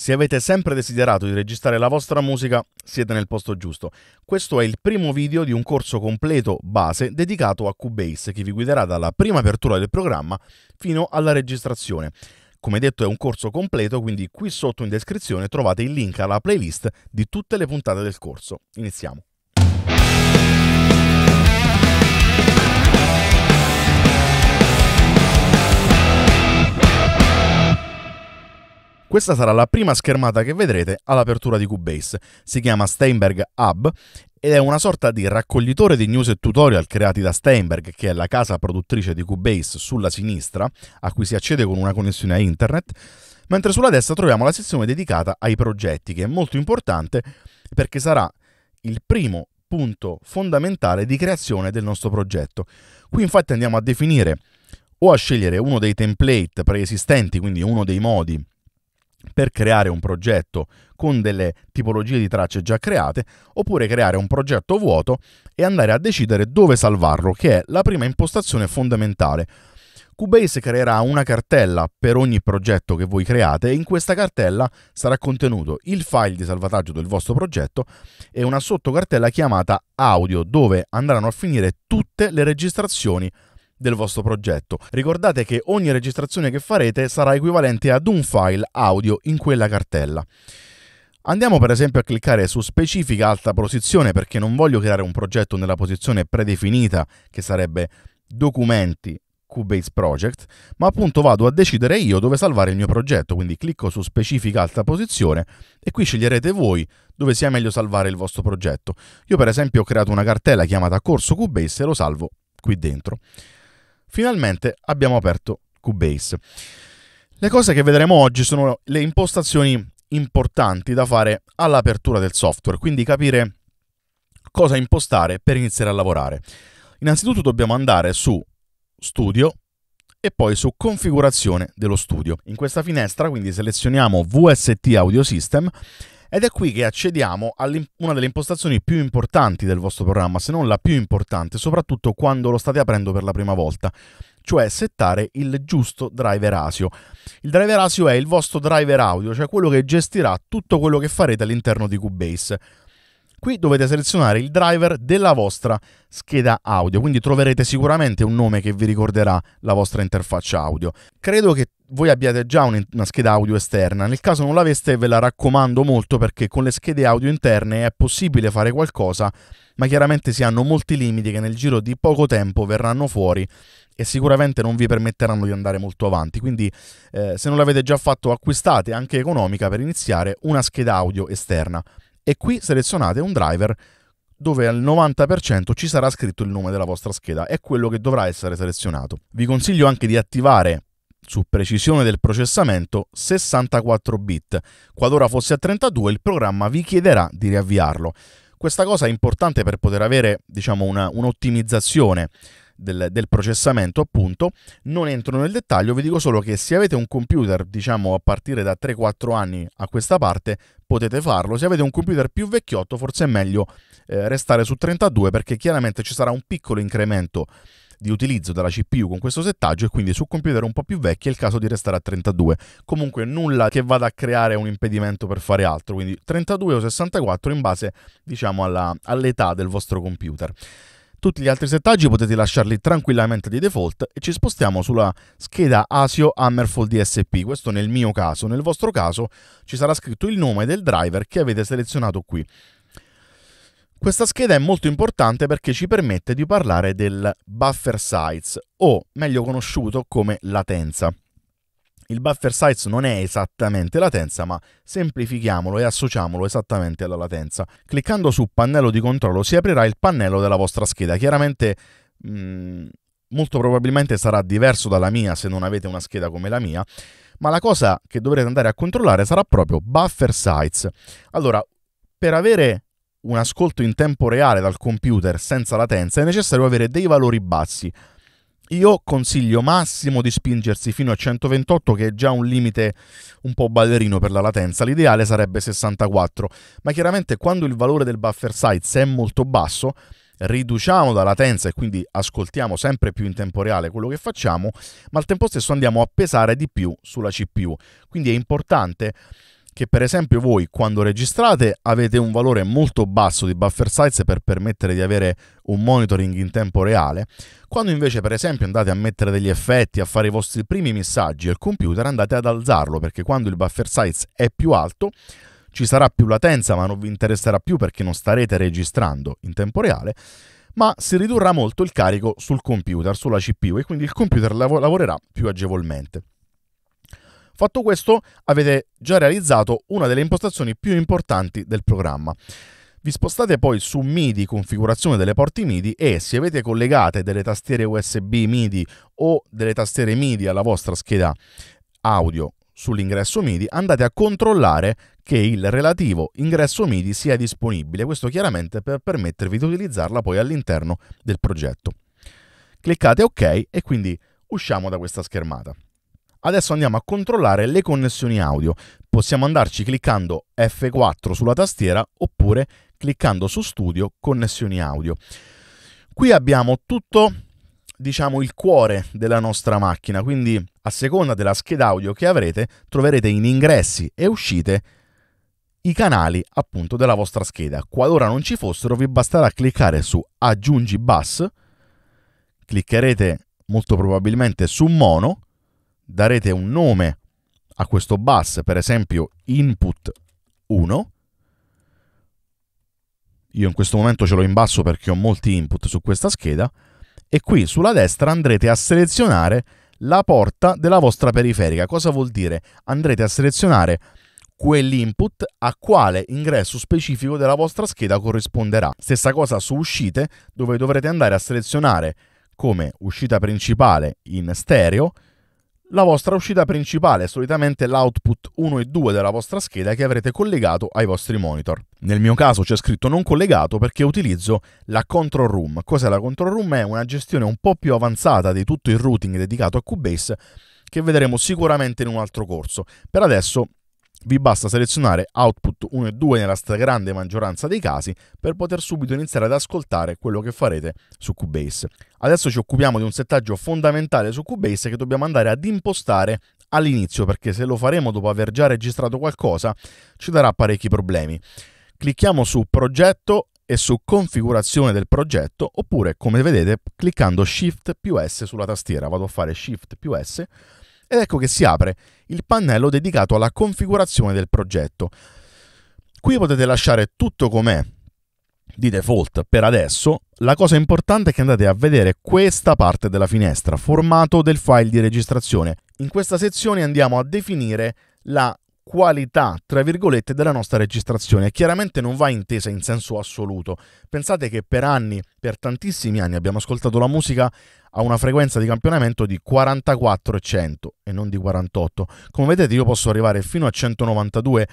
Se avete sempre desiderato di registrare la vostra musica, siete nel posto giusto. Questo è il primo video di un corso completo base dedicato a Cubase che vi guiderà dalla prima apertura del programma fino alla registrazione. Come detto è un corso completo, quindi qui sotto in descrizione trovate il link alla playlist di tutte le puntate del corso. Iniziamo. Questa sarà la prima schermata che vedrete all'apertura di Cubase. Si chiama Steinberg Hub ed è una sorta di raccoglitore di news e tutorial creati da Steinberg, che è la casa produttrice di Cubase sulla sinistra, a cui si accede con una connessione a internet, mentre sulla destra troviamo la sezione dedicata ai progetti, che è molto importante perché sarà il primo punto fondamentale di creazione del nostro progetto. Qui infatti andiamo a definire o a scegliere uno dei template preesistenti, quindi uno dei modi per creare un progetto con delle tipologie di tracce già create, oppure creare un progetto vuoto e andare a decidere dove salvarlo, che è la prima impostazione fondamentale. Cubase creerà una cartella per ogni progetto che voi create e in questa cartella sarà contenuto il file di salvataggio del vostro progetto e una sottocartella chiamata audio dove andranno a finire tutte le registrazioni del vostro progetto. Ricordate che ogni registrazione che farete sarà equivalente ad un file audio in quella cartella. Andiamo per esempio a cliccare su specifica alta posizione perché non voglio creare un progetto nella posizione predefinita che sarebbe documenti Cubase Project, ma appunto vado a decidere io dove salvare il mio progetto, quindi clicco su specifica alta posizione e qui sceglierete voi dove sia meglio salvare il vostro progetto. Io per esempio ho creato una cartella chiamata corso Cubase e lo salvo qui dentro finalmente abbiamo aperto Cubase. Le cose che vedremo oggi sono le impostazioni importanti da fare all'apertura del software, quindi capire cosa impostare per iniziare a lavorare. Innanzitutto dobbiamo andare su Studio e poi su Configurazione dello studio. In questa finestra quindi selezioniamo VST Audio System ed è qui che accediamo a una delle impostazioni più importanti del vostro programma, se non la più importante, soprattutto quando lo state aprendo per la prima volta, cioè settare il giusto driver ASIO. Il driver ASIO è il vostro driver audio, cioè quello che gestirà tutto quello che farete all'interno di Cubase. Qui dovete selezionare il driver della vostra scheda audio, quindi troverete sicuramente un nome che vi ricorderà la vostra interfaccia audio. Credo che voi abbiate già una scheda audio esterna, nel caso non l'aveste ve la raccomando molto perché con le schede audio interne è possibile fare qualcosa, ma chiaramente si hanno molti limiti che nel giro di poco tempo verranno fuori e sicuramente non vi permetteranno di andare molto avanti. Quindi, eh, se non l'avete già fatto, acquistate anche economica per iniziare una scheda audio esterna e qui selezionate un driver dove al 90% ci sarà scritto il nome della vostra scheda, è quello che dovrà essere selezionato. Vi consiglio anche di attivare su precisione del processamento 64 bit. Qualora fosse a 32 il programma vi chiederà di riavviarlo. Questa cosa è importante per poter avere diciamo, una, un'ottimizzazione del, del, processamento appunto, non entro nel dettaglio, vi dico solo che se avete un computer diciamo a partire da 3-4 anni a questa parte potete farlo, se avete un computer più vecchiotto forse è meglio eh, restare su 32 perché chiaramente ci sarà un piccolo incremento di utilizzo della CPU con questo settaggio e quindi su computer un po' più vecchi è il caso di restare a 32. Comunque nulla che vada a creare un impedimento per fare altro, quindi 32 o 64 in base diciamo alla, all'età del vostro computer. Tutti gli altri settaggi potete lasciarli tranquillamente di default e ci spostiamo sulla scheda ASIO Hammerfall DSP. Questo nel mio caso, nel vostro caso ci sarà scritto il nome del driver che avete selezionato qui. Questa scheda è molto importante perché ci permette di parlare del buffer size o meglio conosciuto come latenza. Il buffer size non è esattamente latenza, ma semplifichiamolo e associamolo esattamente alla latenza. Cliccando su pannello di controllo si aprirà il pannello della vostra scheda. Chiaramente mh, mm, molto probabilmente sarà diverso dalla mia se non avete una scheda come la mia, ma la cosa che dovrete andare a controllare sarà proprio buffer size. Allora, per avere un ascolto in tempo reale dal computer senza latenza è necessario avere dei valori bassi. Io consiglio massimo di spingersi fino a 128 che è già un limite un po' ballerino per la latenza, l'ideale sarebbe 64, ma chiaramente quando il valore del buffer size è molto basso riduciamo la latenza e quindi ascoltiamo sempre più in tempo reale quello che facciamo, ma al tempo stesso andiamo a pesare di più sulla CPU. Quindi è importante che per esempio voi quando registrate avete un valore molto basso di buffer size per permettere di avere un monitoring in tempo reale, quando invece per esempio andate a mettere degli effetti, a fare i vostri primi messaggi al computer andate ad alzarlo perché quando il buffer size è più alto ci sarà più latenza ma non vi interesserà più perché non starete registrando in tempo reale ma si ridurrà molto il carico sul computer, sulla CPU e quindi il computer lav- lavorerà più agevolmente. Fatto questo, avete già realizzato una delle impostazioni più importanti del programma. Vi spostate poi su MIDI, configurazione delle porti MIDI e se avete collegate delle tastiere USB MIDI o delle tastiere MIDI alla vostra scheda audio sull'ingresso MIDI, andate a controllare che il relativo ingresso MIDI sia disponibile, questo chiaramente per permettervi di utilizzarla poi all'interno del progetto. Cliccate OK e quindi usciamo da questa schermata. Adesso andiamo a controllare le connessioni audio. Possiamo andarci cliccando F4 sulla tastiera oppure cliccando su Studio Connessioni audio. Qui abbiamo tutto diciamo il cuore della nostra macchina, quindi a seconda della scheda audio che avrete troverete in ingressi e uscite i canali appunto della vostra scheda. Qualora non ci fossero vi basterà cliccare su aggiungi bus, cliccherete molto probabilmente su mono darete un nome a questo bus, per esempio input 1. Io in questo momento ce l'ho in basso perché ho molti input su questa scheda e qui sulla destra andrete a selezionare la porta della vostra periferica. Cosa vuol dire? Andrete a selezionare quell'input a quale ingresso specifico della vostra scheda corrisponderà. Stessa cosa su uscite, dove dovrete andare a selezionare come uscita principale in stereo la vostra uscita principale solitamente l'output 1 e 2 della vostra scheda che avrete collegato ai vostri monitor. Nel mio caso c'è scritto non collegato perché utilizzo la control room. Cos'è la control room? È una gestione un po' più avanzata di tutto il routing dedicato a Cubase che vedremo sicuramente in un altro corso. Per adesso vi basta selezionare output 1 e 2 nella stragrande maggioranza dei casi per poter subito iniziare ad ascoltare quello che farete su Cubase. Adesso ci occupiamo di un settaggio fondamentale su Cubase che dobbiamo andare ad impostare all'inizio perché se lo faremo dopo aver già registrato qualcosa ci darà parecchi problemi. Clicchiamo su progetto e su configurazione del progetto oppure come vedete cliccando Shift più S sulla tastiera vado a fare Shift più S ed ecco che si apre il pannello dedicato alla configurazione del progetto. Qui potete lasciare tutto com'è di default per adesso, la cosa importante è che andate a vedere questa parte della finestra, formato del file di registrazione. In questa sezione andiamo a definire la qualità, tra virgolette, della nostra registrazione. Chiaramente non va intesa in senso assoluto. Pensate che per anni, per tantissimi anni, abbiamo ascoltato la musica a una frequenza di campionamento di 44 e 100 e non di 48. Come vedete io posso arrivare fino a 192,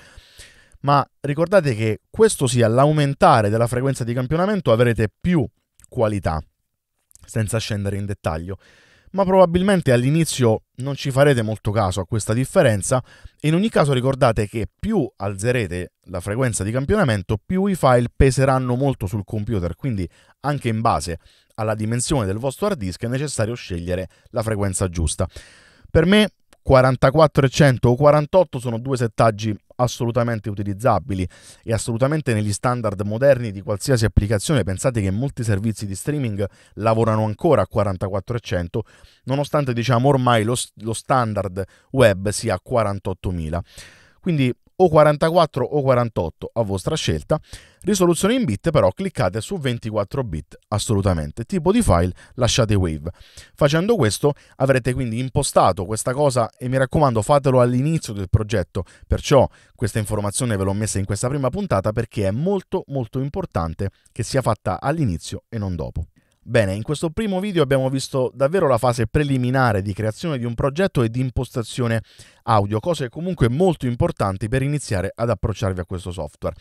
ma ricordate che questo sia l'aumentare della frequenza di campionamento avrete più qualità, senza scendere in dettaglio ma probabilmente all'inizio non ci farete molto caso a questa differenza e in ogni caso ricordate che più alzerete la frequenza di campionamento, più i file peseranno molto sul computer, quindi anche in base alla dimensione del vostro hard disk è necessario scegliere la frequenza giusta. Per me 44 e 100 o 48 sono due settaggi assolutamente utilizzabili e assolutamente negli standard moderni di qualsiasi applicazione. Pensate che molti servizi di streaming lavorano ancora a 4400, nonostante diciamo ormai lo, lo standard web sia a 48000. Quindi o 44 o 48 a vostra scelta. Risoluzione in bit però cliccate su 24 bit assolutamente. Tipo di file lasciate Wave. Facendo questo avrete quindi impostato questa cosa e mi raccomando fatelo all'inizio del progetto, perciò questa informazione ve l'ho messa in questa prima puntata perché è molto molto importante che sia fatta all'inizio e non dopo. Bene, in questo primo video abbiamo visto davvero la fase preliminare di creazione di un progetto e di impostazione audio, cose comunque molto importanti per iniziare ad approcciarvi a questo software.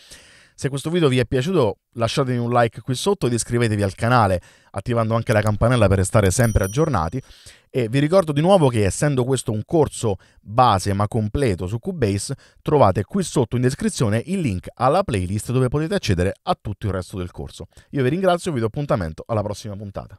Se questo video vi è piaciuto lasciatemi un like qui sotto ed iscrivetevi al canale attivando anche la campanella per restare sempre aggiornati e vi ricordo di nuovo che essendo questo un corso base ma completo su Cubase trovate qui sotto in descrizione il link alla playlist dove potete accedere a tutto il resto del corso. Io vi ringrazio e vi do appuntamento alla prossima puntata.